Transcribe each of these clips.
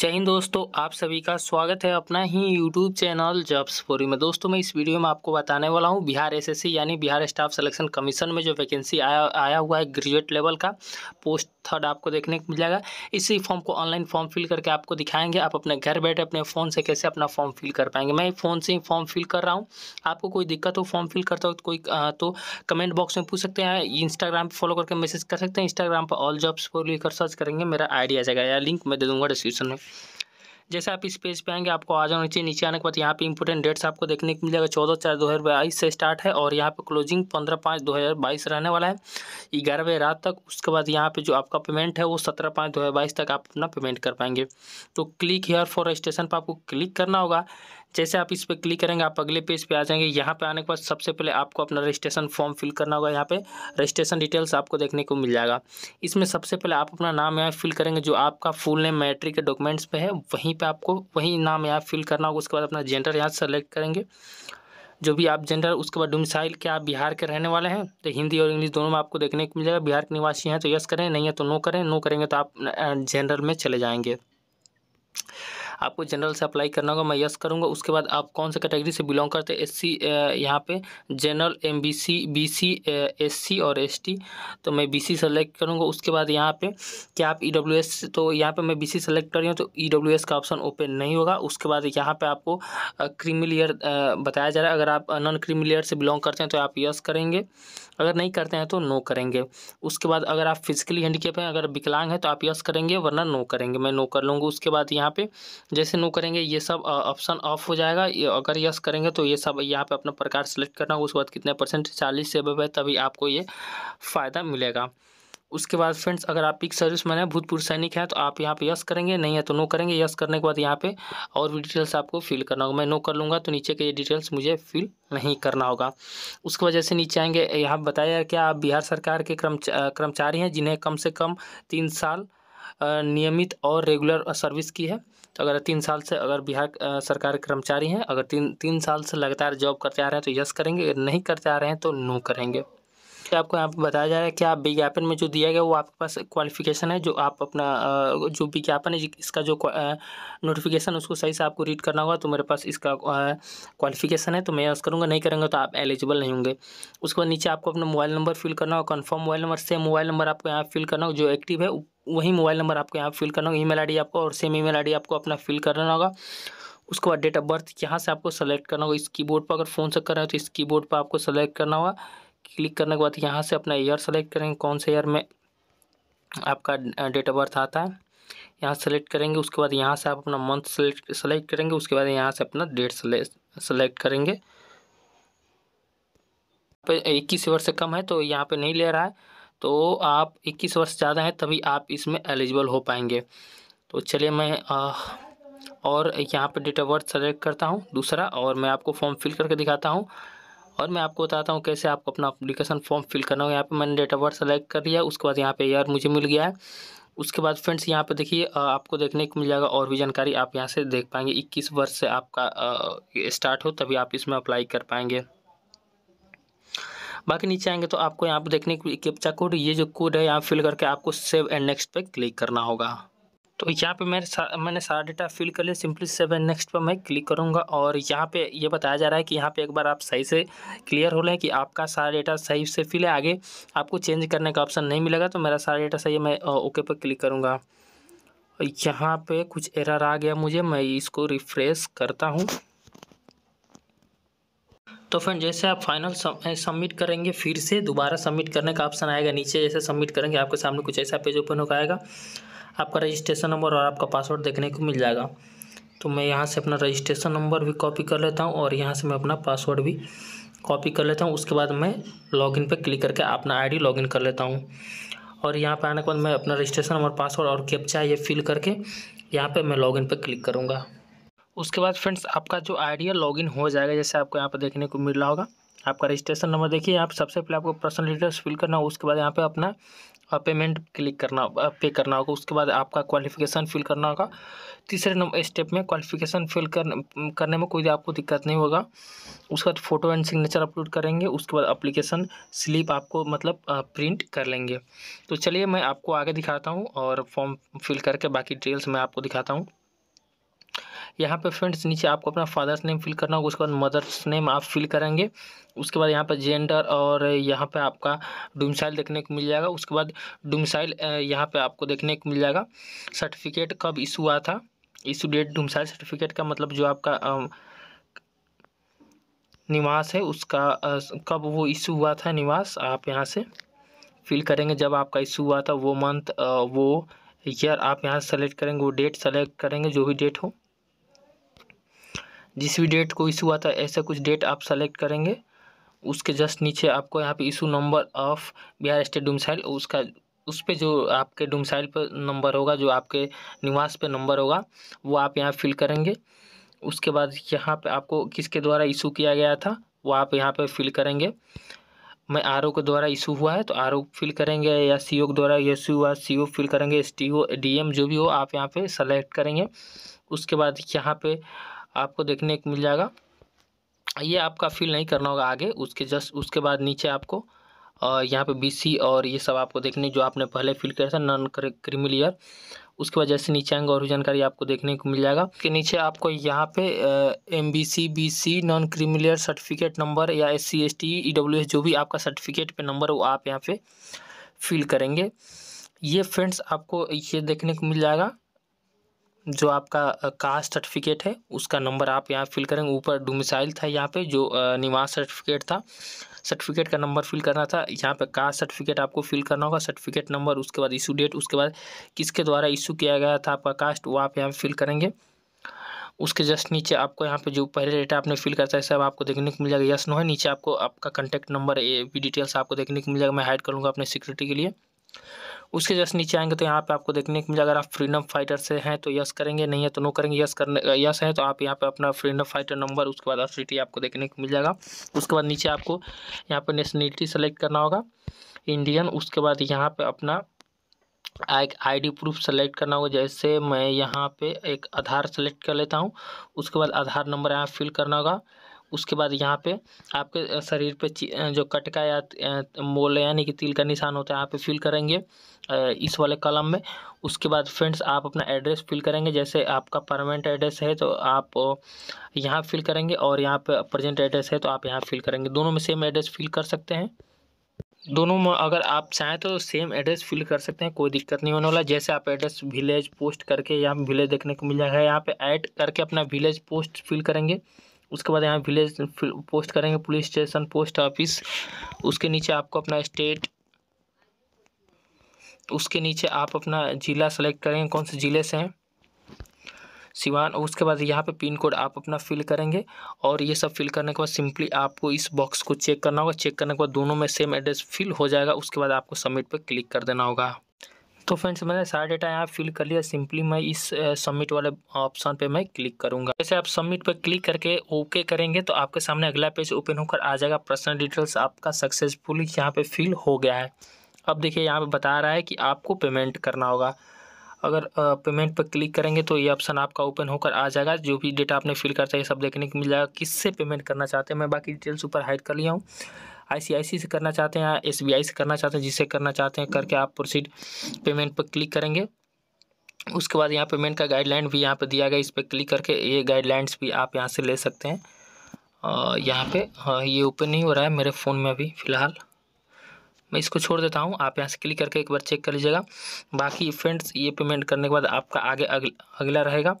जय हिंद दोस्तों आप सभी का स्वागत है अपना ही यूट्यूब चैनल जॉब्स फोरी में दोस्तों मैं इस वीडियो में आपको बताने वाला हूं बिहार एसएससी यानी बिहार स्टाफ सिलेक्शन कमीशन में जो वैकेंसी आया आया हुआ है ग्रेजुएट लेवल का पोस्ट थर्ड आपको देखने को मिल जाएगा इसी फॉर्म को ऑनलाइन फॉर्म फिल करके आपको दिखाएंगे आप अपने घर बैठे अपने फ़ोन से कैसे अपना फॉर्म फिल कर पाएंगे मैं फ़ोन से ही फॉर्म फिल कर रहा हूँ आपको कोई दिक्कत हो फॉर्म फिल करता हो कोई तो कमेंट बॉक्स में पूछ सकते हैं इंस्टाग्राम पर फॉलो करके मैसेज कर सकते हैं इंस्टाग्राम पर ऑल जॉब्स फोर लिखकर सर्च करेंगे मेरा आइडिया आ जाएगा या लिंक मैं दे दूँगा डिस्क्रिप्शन में जैसे आप इस पेज पे आएंगे आपको आ जाओ नीचे नीचे आने के बाद यहाँ पे इंपोर्टेंट डेट्स आपको देखने को मिलेगा चौदह चार दो हज़ार बाईस से स्टार्ट है और यहाँ पे क्लोजिंग पंद्रह पाँच दो हज़ार बाईस रहने वाला है ग्यारह बजे रात तक उसके बाद यहाँ पे जो आपका पेमेंट है वो सत्रह पाँच दो हज़ार बाईस तक आप अपना पेमेंट कर पाएंगे तो क्लिक हेयर फॉर रजिस्ट्रेशन पर आपको क्लिक करना होगा जैसे आप इस पर क्लिक करेंगे आप अगले पेज पे आ जाएंगे यहाँ पे आने के बाद सबसे पहले आपको अपना रजिस्ट्रेशन फॉर्म फिल करना होगा यहाँ पे रजिस्ट्रेशन डिटेल्स आपको देखने को मिल जाएगा इसमें सबसे पहले आप अपना नाम यहाँ फिल करेंगे जो आपका फुल नेम मैट्रिक के डॉक्यूमेंट्स पे है वहीं पर आपको वही नाम यहाँ फिल करना होगा उसके बाद अपना जेंडर यहाँ सेलेक्ट करेंगे जो भी आप जेंडर उसके बाद डोमिसाइल के आप बिहार के रहने वाले हैं तो हिंदी और इंग्लिश दोनों में आपको देखने को मिल जाएगा बिहार के निवासी हैं तो यस करें नहीं है तो नो करें नो करेंगे तो आप जेंडर में चले जाएंगे आपको जनरल से अप्लाई करना होगा मैं यस करूँगा उसके बाद आप कौन से कैटेगरी से बिलोंग करते हैं एस सी यहाँ पर general M B C B C S C और एस टी तो मैं बी सी सेलेक्ट करूँगा उसके बाद यहाँ पे क्या आप ई डब्ल्यू एस तो यहाँ पर मैं बी सी सेलेक्ट कर रही हूँ तो ई डब्ल्यू एस का ऑप्शन ओपन नहीं होगा उसके बाद यहाँ पर आपको क्रीमिलियर बताया जा रहा है अगर आप नॉन क्रीमिलियर से बिलोंग करते हैं तो आप यस करेंगे अगर नहीं करते हैं तो नो करेंगे उसके बाद अगर आप फिजिकली हैंडीकेप हैं अगर विकलांग है तो आप यस करेंगे वरना नो करेंगे मैं नो कर लूँगा उसके बाद यहाँ पे जैसे नो करेंगे ये सब ऑप्शन ऑफ हो जाएगा अगर यस करेंगे तो ये सब यहाँ पे अपना प्रकार सेलेक्ट करना उसके बाद कितने परसेंट चालीस से है तभी आपको ये फ़ायदा मिलेगा उसके बाद फ्रेंड्स अगर आप पिक सर्विस मैन है भूतपूर्व सैनिक है तो आप यहाँ पे यस करेंगे नहीं है तो नो करेंगे यस करने के बाद यहाँ पे और भी डिटेल्स आपको फिल करना होगा मैं नो कर लूँगा तो नीचे के ये डिटेल्स मुझे फिल नहीं करना होगा उसके बाद जैसे नीचे आएंगे यहाँ बताया क्या आप बिहार सरकार के कर्मचारी हैं जिन्हें कम से कम तीन साल नियमित और रेगुलर सर्विस की है तो अगर तीन साल से अगर बिहार सरकार के कर्मचारी हैं अगर तीन तीन साल से लगातार जॉब करते आ रहे हैं तो यस करेंगे अगर नहीं करते आ रहे हैं तो नो करेंगे तो आपको यहाँ पर बताया जा रहा है कि आप विज्ञापन में जो दिया गया वो आपके पास क्वालिफिकेशन है जो आप अपना जो विज्ञापन है इसका जो नोटिफिकेशन उसको सही से आपको रीड करना होगा तो मेरे पास इसका क्वालिफिकेशन है तो मैं यस करूँगा नहीं करेंगे तो आप एलिजिबल नहीं होंगे उसके बाद नीचे आपको अपना मोबाइल नंबर फिल करना होगा confirm mobile number same mobile number आपको यहाँ फिल करना होगा जो एक्टिव है वही मोबाइल नंबर आपको यहाँ फिल करना होगा ईमेल आईडी आपको और सेम ईमेल आईडी आपको अपना फिल करना होगा उसके बाद डेट ऑफ बर्थ यहाँ से आपको सेलेक्ट करना होगा इस कीबोर्ड पर अगर फ़ोन से कर रहे हो तो इस कीबोर्ड पर आपको सेलेक्ट करना होगा क्लिक करने के बाद यहाँ से अपना ईयर सेलेक्ट करेंगे कौन से ईयर में आपका डेट ऑफ बर्थ आता है यहाँ सेलेक्ट करेंगे उसके बाद यहाँ से आप अपना मंथ सेलेक्ट सेलेक्ट करेंगे उसके बाद यहाँ से अपना डेट सेलेक्ट करेंगे पे इक्कीस वर्ष से कम है तो यहाँ पे नहीं ले रहा है तो आप 21 वर्ष ज़्यादा हैं तभी आप इसमें एलिजिबल हो पाएंगे तो चलिए मैं आ, और यहाँ पर डेट ऑफ बर्थ सेलेक्ट करता हूँ दूसरा और मैं आपको फॉर्म फिल करके दिखाता हूँ और मैं आपको बताता हूँ कैसे आपको अपना अप्लीकेशन फॉर्म फिल करना हो यहाँ पे मैंने डेट ऑफ बर्थ सेलेक्ट कर लिया उसके बाद यहाँ पे यार मुझे मिल गया है उसके बाद फ्रेंड्स यहाँ पे देखिए आपको देखने को मिल जाएगा और भी जानकारी आप यहाँ से देख पाएंगे इक्कीस वर्ष से आपका स्टार्ट हो तभी आप इसमें अप्लाई कर पाएंगे बाकी नीचे आएंगे तो आपको यहाँ पर देखने की कैप्चा कोड ये जो कोड है यहाँ फिल करके आपको सेव एंड नेक्स्ट पे क्लिक करना होगा तो यहाँ पे मेरे सा, मैंने सारा डेटा फिल कर लिया सिंपली सेव एंड नेक्स्ट पर मैं क्लिक करूँगा और यहाँ पे ये यह बताया जा रहा है कि यहाँ पे एक बार आप सही से क्लियर हो रहे हैं कि आपका सारा डेटा सही से फिल है आगे आपको चेंज करने का ऑप्शन नहीं मिलेगा तो मेरा सारा डेटा सही है मैं ओके पर क्लिक करूँगा यहाँ पर कुछ एरर आ गया मुझे मैं इसको रिफ्रेश करता हूँ तो फ्रेंड जैसे आप फाइनल सबमिट करेंगे फिर से दोबारा सबमिट करने का ऑप्शन आएगा नीचे जैसे सबमिट करेंगे आपके सामने कुछ ऐसा पेज ओपन होकर आएगा आपका रजिस्ट्रेशन नंबर और आपका पासवर्ड देखने को मिल जाएगा तो मैं यहाँ से अपना रजिस्ट्रेशन नंबर भी कॉपी कर लेता हूँ और यहाँ से मैं अपना पासवर्ड भी कॉपी कर लेता हूँ उसके बाद मैं लॉगिन पे क्लिक करके अपना आईडी लॉगिन कर लेता हूँ और यहाँ पे आने के बाद मैं अपना रजिस्ट्रेशन नंबर पासवर्ड और कैप्चा ये फिल करके यहाँ पे मैं लॉगिन पे क्लिक करूँगा उसके बाद फ्रेंड्स आपका जो आइडिया लॉगिन हो जाएगा जैसे आपको यहाँ पर देखने को मिल रहा होगा आपका रजिस्ट्रेशन नंबर देखिए यहाँ पर सबसे पहले आपको पर्सनल डिटेल्स फिल करना उसके बाद यहाँ पे अपना पेमेंट क्लिक करना पे करना होगा उसके बाद आपका क्वालिफिकेशन फिल करना होगा तीसरे नंबर स्टेप में क्वालिफिकेशन फिल कर, करने में कोई आपको दिक्कत नहीं होगा उसके बाद फ़ोटो एंड सिग्नेचर अपलोड करेंगे उसके बाद अप्लीकेशन स्लिप आपको मतलब प्रिंट कर लेंगे तो चलिए मैं आपको आगे दिखाता हूँ और फॉर्म फिल करके बाकी डिटेल्स मैं आपको दिखाता हूँ यहाँ पे फ्रेंड्स नीचे आपको अपना फादर्स नेम फिल करना होगा उसके बाद मदर्स नेम आप फिल करेंगे उसके बाद यहाँ पर जेंडर और यहाँ पे आपका डोमिसाइल देखने को मिल जाएगा उसके बाद डुमसाइल यहाँ पे आपको देखने को मिल जाएगा सर्टिफिकेट कब इशू हुआ था इशू डेट डोमिसाइल सर्टिफिकेट का मतलब जो आपका निवास है उसका कब वो इशू हुआ था निवास आप यहाँ से फिल करेंगे जब आपका इशू हुआ था वो मंथ वो ईयर आप यहाँ सेलेक्ट करेंगे वो डेट सेलेक्ट करेंगे जो भी डेट हो जिस भी डेट को इशू आता है ऐसा कुछ डेट आप सेलेक्ट करेंगे उसके जस्ट नीचे आपको यहाँ पे issue number of Bihar state domicile उसका उस पर जो आपके डुमसाइल पर नंबर होगा जो आपके निवास पे नंबर होगा वो आप यहाँ फिल करेंगे उसके बाद यहाँ पे आपको किसके द्वारा इशू किया गया था वो आप यहाँ पे फिल करेंगे मैं आर के द्वारा इशू हुआ है तो आर फिल करेंगे या सी के द्वारा इशू हुआ सी फिल करेंगे S T O D M जो भी हो आप यहाँ पे सेलेक्ट करेंगे उसके बाद यहाँ पे आपको देखने को मिल जाएगा ये आपका फिल नहीं करना होगा आगे उसके जस्ट उसके बाद नीचे आपको यहाँ पे बीसी और ये सब आपको देखने जो आपने पहले फिल किया था नॉन क्रिमिलियर लेयर उसके बाद जैसे नीचे आएंगे और जानकारी आपको देखने को मिल जाएगा कि नीचे आपको यहाँ पे M B C B C non creamy layer certificate number या S C S T E W S जो भी आपका सर्टिफिकेट पे नंबर वो आप यहाँ पे फिल करेंगे ये फ्रेंड्स आपको ये देखने को मिल जाएगा जो आपका कास्ट सर्टिफिकेट है उसका नंबर आप यहाँ फिल करेंगे ऊपर डोमिसाइल था यहाँ पे जो निवास सर्टिफिकेट था सर्टिफिकेट का नंबर फिल करना था यहाँ पे कास्ट सर्टिफिकेट आपको फिल करना होगा सर्टिफिकेट नंबर उसके बाद इशू डेट उसके बाद किसके द्वारा इशू किया गया था आपका कास्ट वो आप यहाँ फिल करेंगे उसके जस्ट नीचे आपको यहाँ पे जो पहले डेटा आपने फिल करता है सब आपको देखने को मिल जाएगा यस नो है नीचे आपको आपका कॉन्टैक्ट नंबर ए भी डिटेल्स आपको देखने को मिल जाएगा मैं हाइड कर लूँगा अपने सिक्योरिटी के लिए उसके जस्ट नीचे आएंगे तो यहाँ पे आपको देखने को मिलेगा अगर आप फ्रीडम फाइटर से हैं तो यस करेंगे नहीं है तो नो करेंगे यस करने यस है तो आप यहाँ पे अपना फ्रीडम फाइटर नंबर उसके बाद आर आपको देखने को मिल जाएगा उसके बाद नीचे आपको यहाँ पर नेशनलिटी सेलेक्ट करना होगा इंडियन उसके बाद यहाँ पर अपना एक आई प्रूफ सेलेक्ट करना होगा जैसे मैं यहाँ पे एक आधार सेलेक्ट कर लेता हूँ उसके बाद आधार नंबर यहाँ फिल करना होगा उसके बाद यहाँ पे आपके शरीर पे जो कट का या मोल यानी कि तिल का निशान होता है यहाँ पे फिल करेंगे इस वाले कलम में उसके बाद फ्रेंड्स आप अपना एड्रेस फिल करेंगे जैसे आपका तो परमानेंट एड्रेस है तो आप यहाँ फिल करेंगे और यहाँ पे प्रजेंट एड्रेस है तो आप यहाँ फिल करेंगे दोनों में सेम एड्रेस फिल कर सकते हैं दोनों में अगर आप चाहें तो सेम एड्रेस फिल कर सकते हैं कोई दिक्कत नहीं होने वाला जैसे आप एड्रेस विलेज पोस्ट करके यहाँ विलेज देखने को मिल जाएगा यहाँ पे ऐड करके अपना विलेज पोस्ट फिल करेंगे उसके बाद यहाँ विलेज पोस्ट करेंगे पुलिस स्टेशन पोस्ट ऑफिस उसके नीचे आपको अपना स्टेट उसके नीचे आप अपना ज़िला सेलेक्ट करेंगे कौन से ज़िले से हैं सिवान उसके बाद यहाँ पे पिन कोड आप अपना फिल करेंगे और ये सब फिल करने के बाद सिंपली आपको इस बॉक्स को चेक करना होगा चेक करने के बाद दोनों में सेम एड्रेस फिल हो जाएगा उसके बाद आपको सबमिट पर क्लिक कर देना होगा तो फ्रेंड्स मैंने सारा डेटा यहाँ फिल कर लिया सिंपली मैं इस सबमिट वाले ऑप्शन पे मैं क्लिक करूंगा जैसे आप सबमिट पर क्लिक करके ओके करेंगे तो आपके सामने अगला पेज ओपन होकर आ जाएगा पर्सनल डिटेल्स आपका सक्सेसफुल यहाँ पे फिल हो गया है अब देखिए यहाँ पे बता रहा है कि आपको पेमेंट करना होगा अगर पेमेंट पर क्लिक करेंगे तो ये ऑप्शन आपका ओपन होकर आ जाएगा जो भी डेटा आपने फिल करता है सब देखने को मिल जाएगा किससे पेमेंट करना चाहते हैं मैं बाकी डिटेल्स ऊपर हाइड कर लिया हूँ आईसीआईसी से करना चाहते हैं एसबीआई से करना चाहते हैं जिससे करना चाहते हैं करके आप प्रोसीड पेमेंट पर क्लिक करेंगे उसके बाद यहाँ पेमेंट का गाइडलाइन भी यहाँ पे दिया गया इस पर क्लिक करके ये गाइडलाइंस भी आप यहाँ से ले सकते हैं और यहाँ पे हाँ ये ओपन नहीं हो रहा है मेरे फ़ोन में अभी फ़िलहाल मैं इसको छोड़ देता हूँ आप यहाँ से क्लिक करके एक बार चेक कर लीजिएगा बाकी फ्रेंड्स ये पेमेंट करने के बाद आपका आगे अगल, अगला रहेगा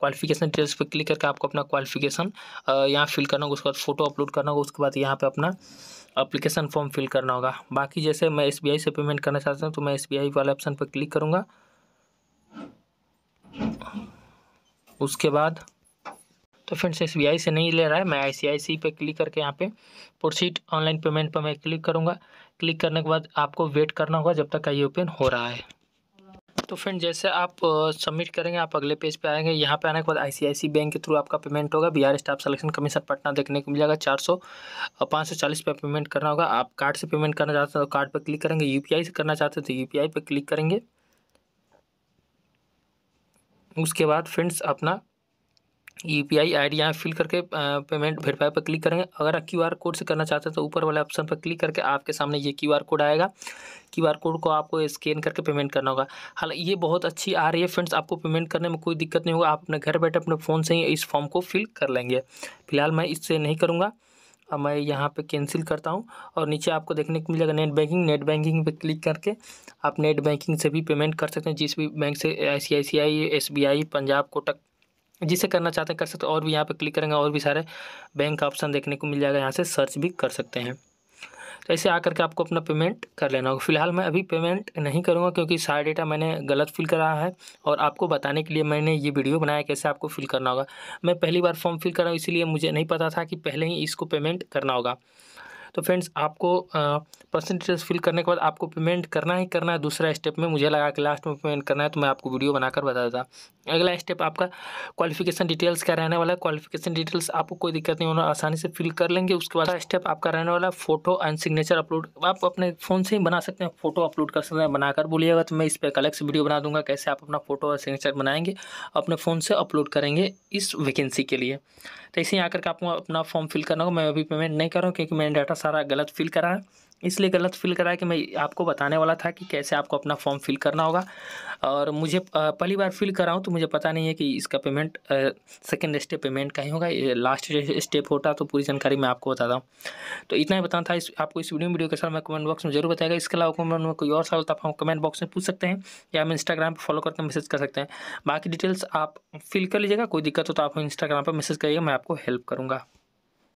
क्वालिफिकेशन डिटेल्स पर क्लिक करके आपको अपना क्वालिफिकेशन यहाँ फिल करना होगा उसके बाद फ़ोटो अपलोड करना होगा उसके बाद यहाँ पर अपना अप्लीकेशन फॉर्म फिल करना होगा बाकी जैसे मैं एस से पेमेंट करना चाहता हूँ तो मैं एस वाले ऑप्शन पर क्लिक करूँगा उसके बाद तो फ्रेंड्स एस से नहीं ले रहा है मैं आई पे क्लिक करके यहाँ पे प्रोसीड ऑनलाइन पेमेंट पर मैं क्लिक करूँगा क्लिक करने के बाद आपको वेट करना होगा जब तक का ये ओपन हो रहा है तो फ्रेंड जैसे आप सबमिट करेंगे आप अगले पेज पे आएंगे यहाँ पे आने के बाद आईसीआईसी बैंक के थ्रू आपका पेमेंट होगा Bihar staff selection commission Patna देखने को मिलेगा चार सौ पाँच सौ चालीस पे पेमेंट करना होगा आप कार्ड से पेमेंट करना चाहते हैं तो कार्ड पर क्लिक करेंगे यूपीआई से करना चाहते हैं तो यू पर क्लिक करेंगे उसके बाद फ्रेंड्स अपना U P I I D यहाँ फिल करके पेमेंट वेरीफाई पर क्लिक करेंगे अगर आप क्यू आर कोड से करना चाहते हैं तो ऊपर वाले ऑप्शन पर क्लिक करके आपके सामने ये क्यू आर कोड आएगा क्यू आर कोड को आपको स्कैन करके पेमेंट करना होगा हालांकि ये बहुत अच्छी आ रही है फ्रेंड्स आपको पेमेंट करने में कोई दिक्कत नहीं होगा आप अपने घर बैठे अपने फ़ोन से ही इस फॉर्म को फिल कर लेंगे फिलहाल मैं इससे नहीं करूँगा अब मैं यहाँ पर कैंसिल करता हूँ और नीचे आपको देखने को मिलेगा नेट बैंकिंग नेट बैंकिंग पर क्लिक करके आप नेट बैंकिंग से भी पेमेंट कर सकते हैं जिस भी बैंक से I C I C I S B I Punjab Kotak जिसे करना चाहते हैं कर सकते हैं और भी यहाँ पर क्लिक करेंगे और भी सारे बैंक का ऑप्शन देखने को मिल जाएगा यहाँ से सर्च भी कर सकते हैं तो ऐसे आकर के आपको अपना पेमेंट कर लेना होगा फिलहाल मैं अभी पेमेंट नहीं करूँगा क्योंकि सारा डेटा मैंने गलत फिल करा है और आपको बताने के लिए मैंने ये वीडियो बनाया कैसे आपको फिल करना होगा मैं पहली बार फॉर्म फिल कर रहा हूँ इसीलिए मुझे नहीं पता था कि पहले ही इसको पेमेंट करना होगा तो फ्रेंड्स आपको परसेंटेज फिल करने के बाद आपको पेमेंट करना ही करना है दूसरा स्टेप में मुझे लगा कि लास्ट में पेमेंट करना है तो मैं आपको वीडियो बनाकर बता देता अगला स्टेप आपका क्वालिफिकेशन डिटेल्स का रहने वाला है क्वालिफिकेशन डिटेल्स आपको कोई दिक्कत नहीं होना आसानी से फिल कर लेंगे उसके बाद स्टेप आपका रहने वाला है फोटो एंड सिग्नेचर अपलोड आप अपने फ़ोन से ही बना सकते हैं फ़ोटो अपलोड कर सकते हैं बनाकर बोलिएगा तो मैं इस पर एक अलग से वीडियो बना दूंगा कैसे आप अपना फ़ोटो और सिग्नेचर बनाएंगे अपने फ़ोन से अपलोड करेंगे इस वैकेंसी के लिए तो इसे यहाँ करके आपको अपना फॉर्म फिल करना होगा मैं अभी पेमेंट नहीं कर रहा हूँ क्योंकि मैंने डाटा सारा गलत फिल करा है इसलिए गलत फील करा कि मैं आपको बताने वाला था कि कैसे आपको अपना फॉर्म फिल करना होगा और मुझे पहली बार फिल कराऊँ तो मुझे पता नहीं है कि इसका पेमेंट सेकेंड स्टेप पेमेंट का ही होगा लास्ट स्टेप होता तो पूरी जानकारी मैं आपको बताता हूँ तो इतना ही बताना था इस आपको इस वीडियो वीडियो के साथ मैं कमेंट बॉक्स में जरूर बताएगा इसके अलावा कमेंट में कोई और सवाल तो आप कमेंट बॉक्स में पूछ सकते हैं या हमें इंस्टाग्राम पर फॉलो करके मैसेज कर सकते हैं बाकी डिटेल्स आप फिल कर लीजिएगा कोई दिक्कत हो तो आप इंस्टाग्राम पर मैसेज करिएगा मैं आपको हेल्प करूँगा